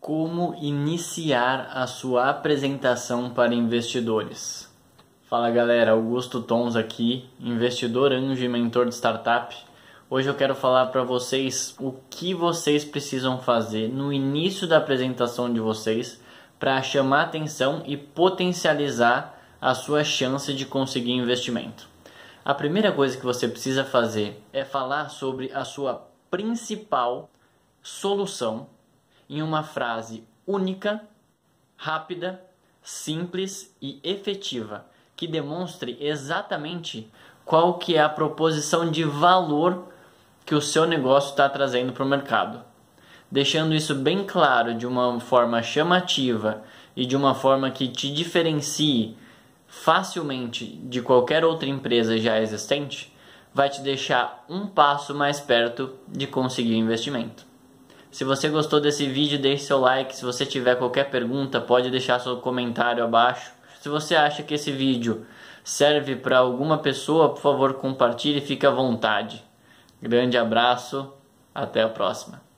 Como iniciar a sua apresentação para investidores? Fala galera, Augusto Tons aqui, investidor anjo e mentor de startup. Hoje eu quero falar para vocês o que vocês precisam fazer no início da apresentação de vocês para chamar atenção e potencializar a sua chance de conseguir investimento. A primeira coisa que você precisa fazer é falar sobre a sua principal solução em uma frase única, rápida, simples e efetiva, que demonstre exatamente qual que é a proposição de valor que o seu negócio está trazendo para o mercado. Deixando isso bem claro de uma forma chamativa e de uma forma que te diferencie facilmente de qualquer outra empresa já existente, vai te deixar um passo mais perto de conseguir investimento. Se você gostou desse vídeo, deixe seu like. Se você tiver qualquer pergunta, pode deixar seu comentário abaixo. Se você acha que esse vídeo serve para alguma pessoa, por favor, compartilhe e fique à vontade. Grande abraço, até a próxima.